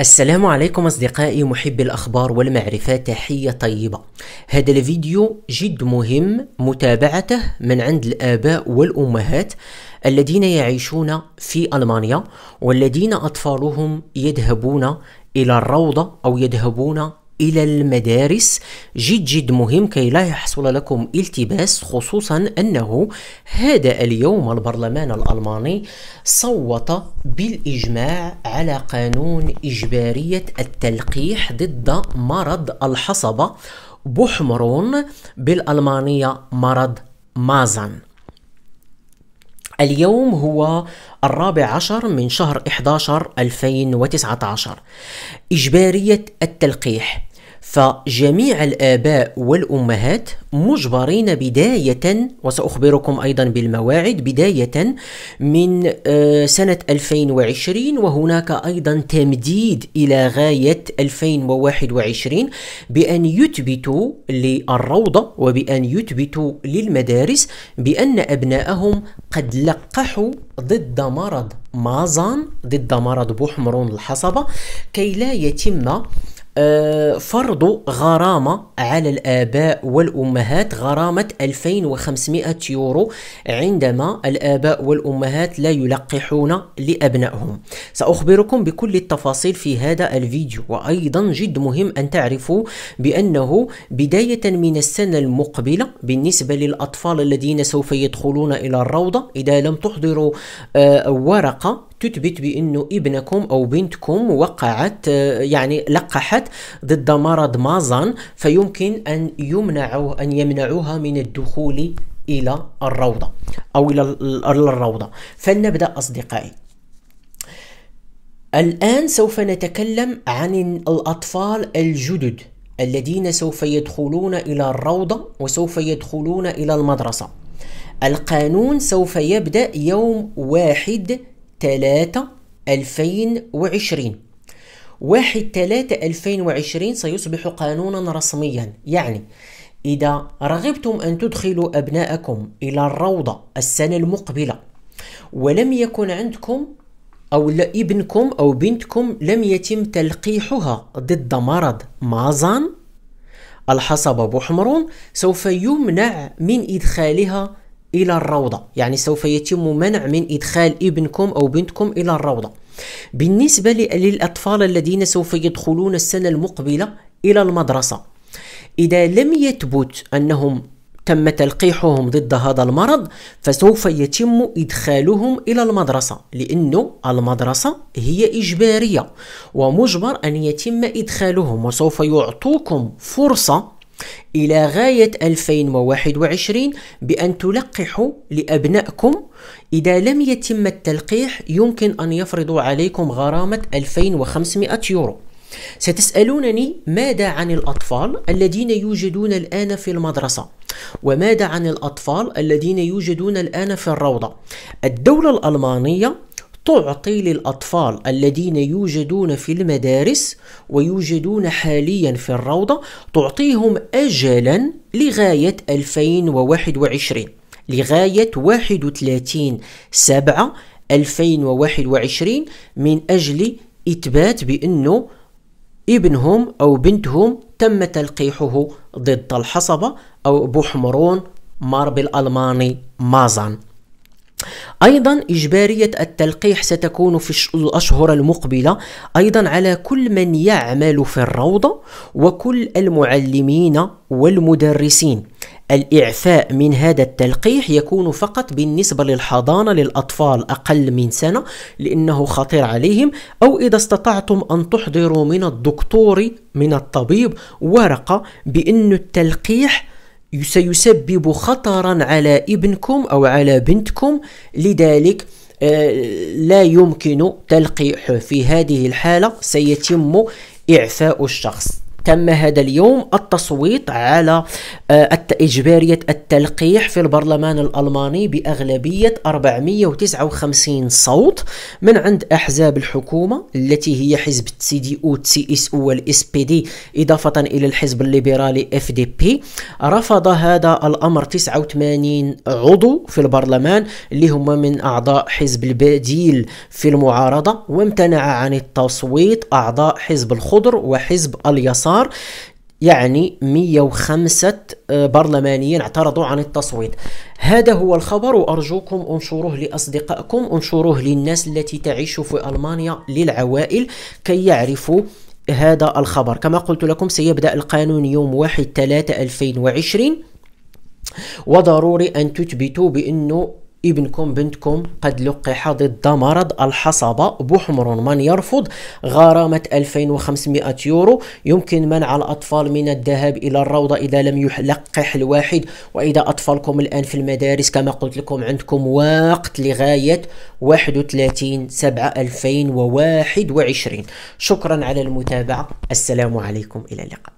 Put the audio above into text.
السلام عليكم أصدقائي محبي الأخبار والمعرفة تحية طيبة هذا الفيديو جد مهم متابعته من عند الآباء والأمهات الذين يعيشون في ألمانيا والذين أطفالهم يذهبون إلى الروضة أو يذهبون الى المدارس جد جد مهم كي لا يحصل لكم التباس خصوصا انه هذا اليوم البرلمان الالماني صوت بالاجماع على قانون اجباريه التلقيح ضد مرض الحصبه بوحمرون بالالمانيه مرض مازن اليوم هو الرابع عشر من شهر 11 2019 إجبارية التلقيح فجميع الآباء والأمهات مجبرين بداية وسأخبركم أيضا بالمواعيد بداية من آه، سنة 2020 وهناك أيضا تمديد إلى غاية 2021 بأن يثبتوا للروضة وبأن يثبتوا للمدارس بأن أبنائهم قد لقحوا ضد مرض مازان ضد مرض بحمرون الحصبة كي لا يتم آه، فرض غرامة على الآباء والأمهات غرامة 2500 يورو عندما الآباء والأمهات لا يلقحون لأبنائهم سأخبركم بكل التفاصيل في هذا الفيديو وأيضا جد مهم أن تعرفوا بأنه بداية من السنة المقبلة بالنسبة للأطفال الذين سوف يدخلون إلى الروضة إذا لم تحضروا آه، ورقة تثبت بانه ابنكم او بنتكم وقعت آه، يعني لقحت ضد مرض مازان فيمكن ان يمنعوا ان يمنعوها من الدخول الى الروضه او الى الروضه فلنبدا اصدقائي الان سوف نتكلم عن الاطفال الجدد الذين سوف يدخلون الى الروضه وسوف يدخلون الى المدرسه القانون سوف يبدا يوم واحد 3 2020 1 3 2020 سيصبح قانونا رسميا يعني إذا رغبتم أن تدخلوا أبناءكم إلى الروضة السنة المقبلة ولم يكن عندكم أو ابنكم أو بنتكم لم يتم تلقيحها ضد مرض مازان الحصبة بوحمرون سوف يمنع من إدخالها إلى الروضة يعني سوف يتم منع من إدخال ابنكم أو بنتكم إلى الروضة بالنسبة للأطفال الذين سوف يدخلون السنة المقبلة إلى المدرسة إذا لم يثبت أنهم تم تلقيحهم ضد هذا المرض فسوف يتم إدخالهم إلى المدرسة لأن المدرسة هي إجبارية ومجبر أن يتم إدخالهم وسوف يعطوكم فرصة إلى غاية 2021 بأن تلقحوا لأبنائكم إذا لم يتم التلقيح يمكن أن يفرضوا عليكم غرامة 2500 يورو ستسألونني ماذا عن الأطفال الذين يوجدون الآن في المدرسة وماذا عن الأطفال الذين يوجدون الآن في الروضة الدولة الألمانية تعطي للأطفال الذين يوجدون في المدارس ويوجدون حاليا في الروضة تعطيهم أجلا لغاية 2021 لغاية 31 سبعة 2021 من أجل إثبات بأنه ابنهم أو بنتهم تم تلقيحه ضد الحصبة أو بوحمرون مار بالألماني مازان أيضا إجبارية التلقيح ستكون في الأشهر المقبلة أيضا على كل من يعمل في الروضة وكل المعلمين والمدرسين الإعفاء من هذا التلقيح يكون فقط بالنسبة للحضانة للأطفال أقل من سنة لأنه خطير عليهم أو إذا استطعتم أن تحضروا من الدكتور من الطبيب ورقة بأن التلقيح سيسبب خطرا على ابنكم أو على بنتكم لذلك آه، لا يمكن تلقيحه في هذه الحالة سيتم إعفاء الشخص تم هذا اليوم التصويت على آه، إجبارية التلقيح في البرلمان الألماني بأغلبية 459 صوت من عند أحزاب الحكومة التي هي حزب سي دي أو تي إس أو والإس بي دي إضافة إلى الحزب الليبرالي اف دي بي رفض هذا الأمر 89 عضو في البرلمان اللي هما من أعضاء حزب البديل في المعارضة وامتنع عن التصويت أعضاء حزب الخضر وحزب اليسار الاعمار يعني 105 آه، برلمانيا اعترضوا عن التصويت هذا هو الخبر وأرجوكم انشروه لأصدقائكم انشروه للناس التي تعيش في ألمانيا للعوائل كي يعرفوا هذا الخبر كما قلت لكم سيبدأ القانون يوم 1 3 2020 وضروري أن تثبتوا بأنه ابنكم بنتكم قد لقح ضد مرض الحصبة بحمر من يرفض غرامة 2500 يورو يمكن منع الأطفال من الذهاب إلى الروضة إذا لم يلقح الواحد وإذا أطفالكم الآن في المدارس كما قلت لكم عندكم وقت لغاية 31 7 2021 شكرا على المتابعة السلام عليكم إلى اللقاء